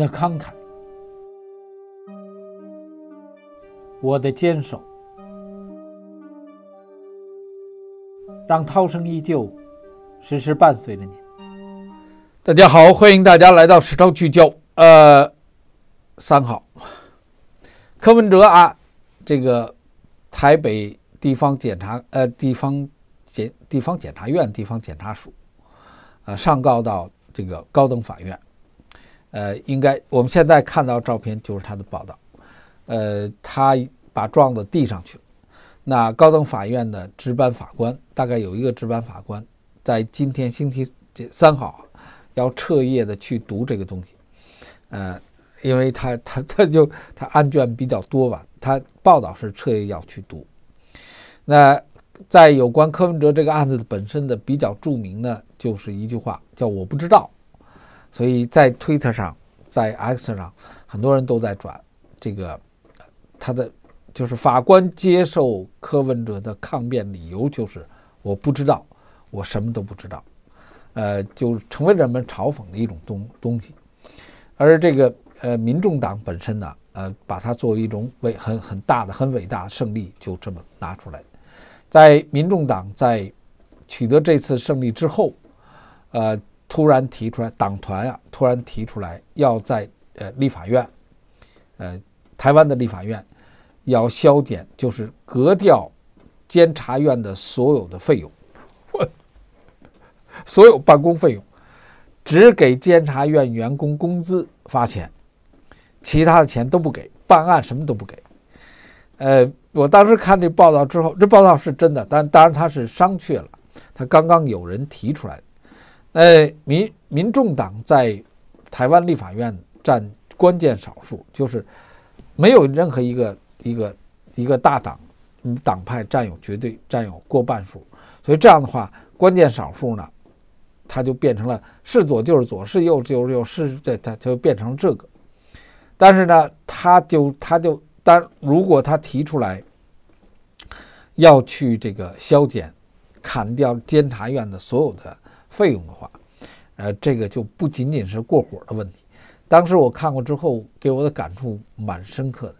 的慷慨，我的坚守，让涛声依旧，时时伴随着你。大家好，欢迎大家来到《石头聚焦》。呃，三号，柯文哲啊，这个台北地方检察呃地方检地方检察院地方检察署呃上告到这个高等法院。呃，应该我们现在看到照片就是他的报道。呃，他把状子递上去了。那高等法院的值班法官大概有一个值班法官，在今天星期三号要彻夜的去读这个东西。呃，因为他他他就他案卷比较多吧，他报道是彻夜要去读。那在有关柯文哲这个案子本身的比较著名的，就是一句话叫“我不知道”。所以在 Twitter 上，在 X 上，很多人都在转这个他的，就是法官接受柯文哲的抗辩理由，就是我不知道，我什么都不知道，呃，就成为人们嘲讽的一种东东西。而这个呃，民众党本身呢，呃，把它作为一种伟很很大的很伟大的胜利，就这么拿出来。在民众党在取得这次胜利之后，呃。突然提出来，党团啊，突然提出来要在呃立法院，呃台湾的立法院要削减，就是革掉监察院的所有的费用，所有办公费用，只给监察院员工工资发钱，其他的钱都不给，办案什么都不给。呃，我当时看这报道之后，这报道是真的，但当然他是商榷了，他刚刚有人提出来。呃，民民众党在台湾立法院占关键少数，就是没有任何一个一个一个大党，党派占有绝对占有过半数，所以这样的话，关键少数呢，它就变成了是左就是左，是右就是右，是这它就变成这个。但是呢，他就他就当如果他提出来要去这个削减、砍掉监察院的所有的。费用的话，呃，这个就不仅仅是过火的问题。当时我看过之后，给我的感触蛮深刻的。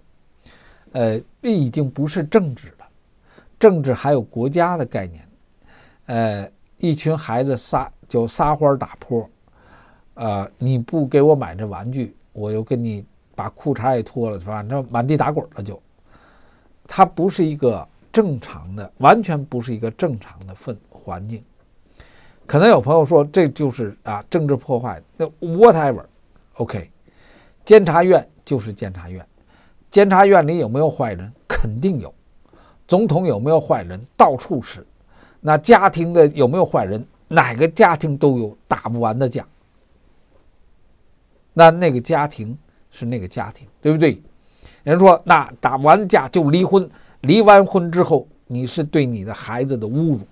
呃，这已经不是政治了，政治还有国家的概念。呃，一群孩子撒就撒欢打泼，呃，你不给我买这玩具，我就跟你把裤衩也脱了，反正满地打滚了就。它不是一个正常的，完全不是一个正常的氛环境。可能有朋友说，这就是啊政治破坏。那 whatever，OK，监察院就是监察院。监察院里有没有坏人？肯定有。总统有没有坏人？到处是。那家庭的有没有坏人？哪个家庭都有打不完的架。那那个家庭是那个家庭，对不对？人说，那打完架就离婚，离完婚之后你是对你的孩子的侮辱。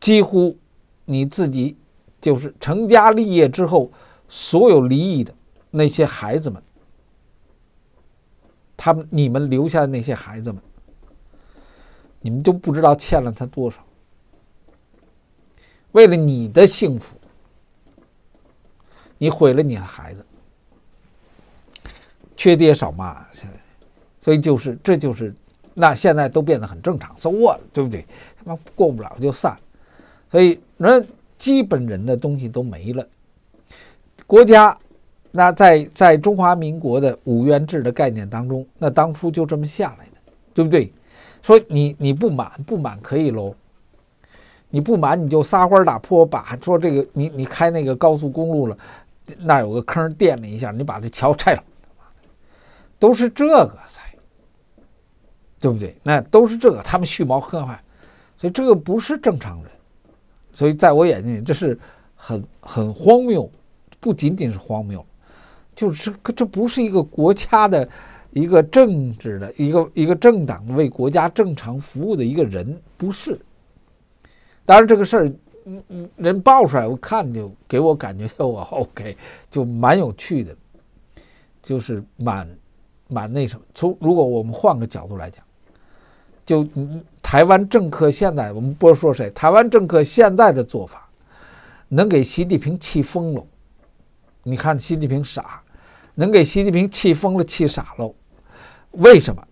几乎你自己就是成家立业之后，所有离异的那些孩子们，他们你们留下的那些孩子们，你们都不知道欠了他多少。为了你的幸福，你毁了你的孩子，缺爹少妈，现在，所以就是这就是那现在都变得很正常，走 a t 对不对？他妈过不了就散。所以，那基本人的东西都没了。国家，那在在中华民国的五元制的概念当中，那当初就这么下来的，对不对？说你你不满，不满可以喽。你不满你就撒欢打破，把说这个你你开那个高速公路了，那有个坑垫了一下，你把这桥拆了，都是这个才，对不对？那都是这个，他们蓄谋策划，所以这个不是正常人。所以，在我眼睛里，这是很很荒谬，不仅仅是荒谬，就是这不是一个国家的一个政治的一个一个政党为国家正常服务的一个人，不是。当然，这个事儿，嗯嗯，人爆出来，我看就给我感觉就我 OK，就蛮有趣的，就是蛮蛮那什。么。从如果我们换个角度来讲。就台湾政客现在，我们不说谁，台湾政客现在的做法，能给习近平气疯了。你看习近平傻，能给习近平气疯了，气傻喽。为什么？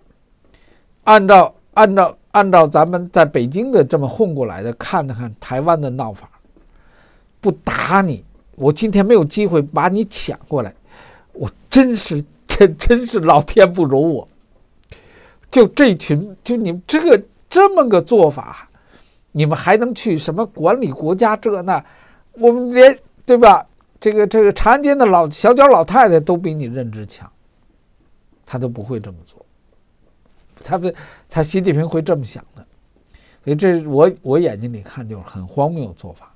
按照按照按照咱们在北京的这么混过来的，看看台湾的闹法，不打你，我今天没有机会把你抢过来，我真是真 真是老天不容我。就这群，就你们这个这么个做法，你们还能去什么管理国家这那？我们连对吧？这个这个长安街的老小脚老太太都比你认知强，他都不会这么做。他不，他习近平会这么想的。所以这我我眼睛里看就是很荒谬的做法。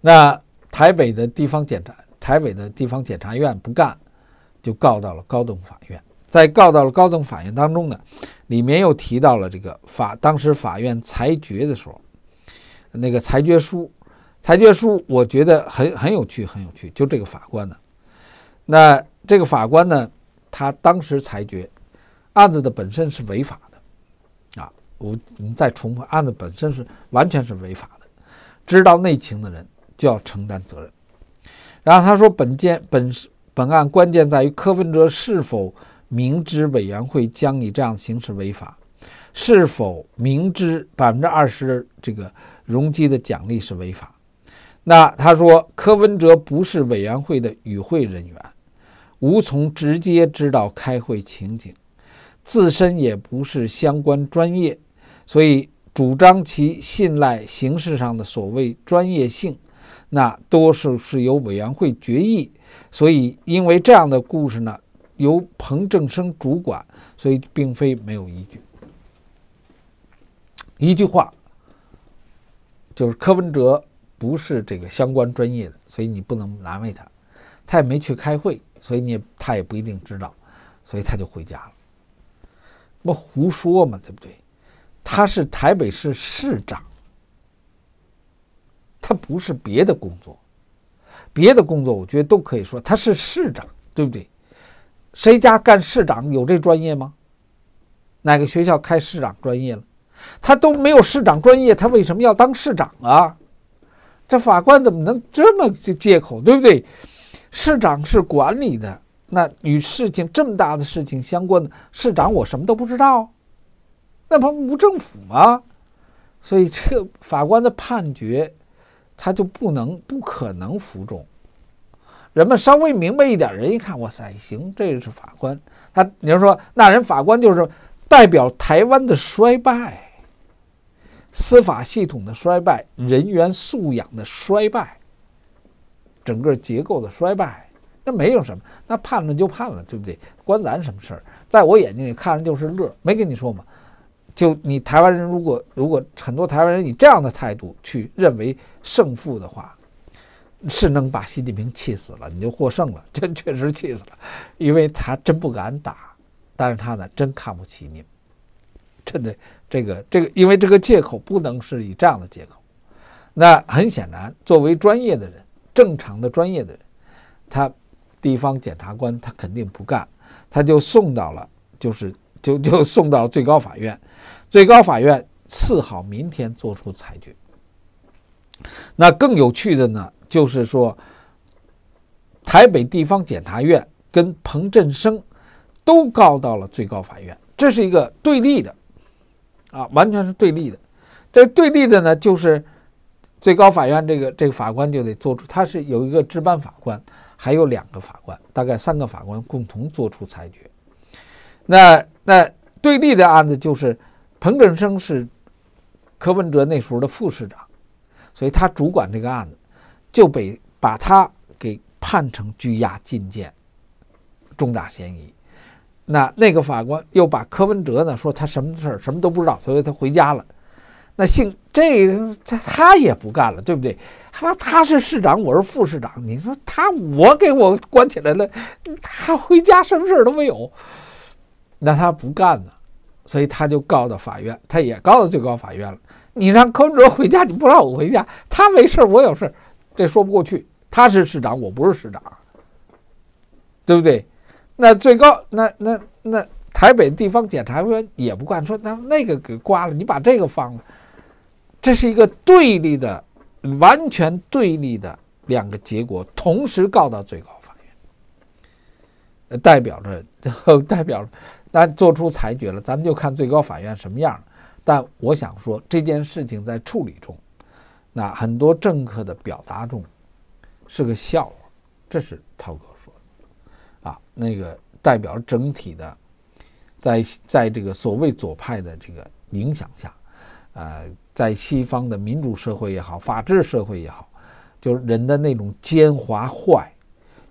那台北的地方检察，台北的地方检察院不干，就告到了高等法院。在告到了高等法院当中呢，里面又提到了这个法，当时法院裁决的时候，那个裁决书，裁决书我觉得很很有趣，很有趣。就这个法官呢，那这个法官呢，他当时裁决案子的本身是违法的，啊，我我们再重复，案子本身是完全是违法的，知道内情的人就要承担责任。然后他说，本件本本案关键在于柯文哲是否。明知委员会将以这样形式违法，是否明知百分之二十这个容积的奖励是违法？那他说，柯文哲不是委员会的与会人员，无从直接知道开会情景，自身也不是相关专业，所以主张其信赖形式上的所谓专业性。那多数是由委员会决议，所以因为这样的故事呢？由彭正生主管，所以并非没有依据。一句话，就是柯文哲不是这个相关专业的，所以你不能难为他。他也没去开会，所以你也他也不一定知道，所以他就回家了。不胡说嘛，对不对？他是台北市市长，他不是别的工作，别的工作我觉得都可以说，他是市长，对不对？谁家干市长有这专业吗？哪个学校开市长专业了？他都没有市长专业，他为什么要当市长啊？这法官怎么能这么就借口，对不对？市长是管理的，那与事情这么大的事情相关的市长，我什么都不知道，那不无政府吗？所以这法官的判决，他就不能、不可能服众。人们稍微明白一点，人一看，哇塞，行，这是法官，他，你就说那人法官就是代表台湾的衰败，司法系统的衰败，人员素养的衰败，整个结构的衰败，那没有什么，那判了就判了，对不对？关咱什么事儿？在我眼睛里看着就是乐，没跟你说吗？就你台湾人，如果如果很多台湾人以这样的态度去认为胜负的话。是能把习近平气死了，你就获胜了，真确实气死了，因为他真不敢打，但是他呢真看不起你，真的这个这个，因为这个借口不能是以这样的借口。那很显然，作为专业的人，正常的专业的人，他地方检察官他肯定不干，他就送到了，就是 就就送到了最高法院，最高法院四好明天做出裁决。那更有趣的呢？就是说，台北地方检察院跟彭振生都告到了最高法院，这是一个对立的，啊，完全是对立的。这对立的呢，就是最高法院这个这个法官就得做出，他是有一个值班法官，还有两个法官，大概三个法官共同做出裁决。那那对立的案子就是彭振生是柯文哲那时候的副市长，所以他主管这个案子。就被把他给判成拘押禁见，重大嫌疑。那那个法官又把柯文哲呢说他什么事儿什么都不知道，所以他回家了。那姓这他他也不干了，对不对？他他是市长，我是副市长。你说他我给我关起来了，他回家什么事儿都没有。那他不干了，所以他就告到法院，他也告到最高法院了。你让柯文哲回家，你不让我回家，他没事儿，我有事儿。这说不过去，他是市长，我不是市长，对不对？那最高，那那那台北地方检察院也不管，说那那个给刮了，你把这个放了，这是一个对立的，完全对立的两个结果，同时告到最高法院，代表着 代表那做出裁决了，咱们就看最高法院什么样。但我想说，这件事情在处理中。那很多政客的表达中是个笑话，这是涛哥说的啊。那个代表整体的，在在这个所谓左派的这个影响下，呃，在西方的民主社会也好，法治社会也好，就是人的那种奸猾坏，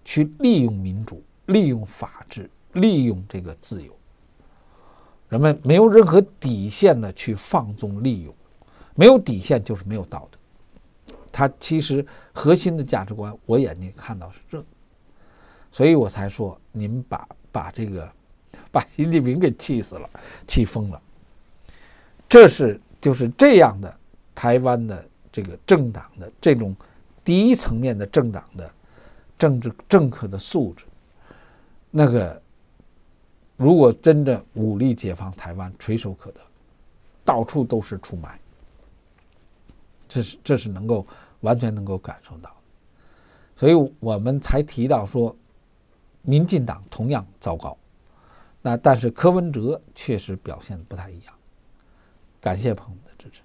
去利用民主，利用法治，利用这个自由，人们没有任何底线的去放纵利用，没有底线就是没有道德。他其实核心的价值观，我眼睛看到是这，所以我才说，您把把这个，把习近平给气死了，气疯了。这是就是这样的台湾的这个政党的这种第一层面的政党的政治政客的素质，那个如果真的武力解放台湾，垂手可得，到处都是出卖，这是这是能够。完全能够感受到，所以我们才提到说，民进党同样糟糕。那但是柯文哲确实表现不太一样。感谢朋友们的支持。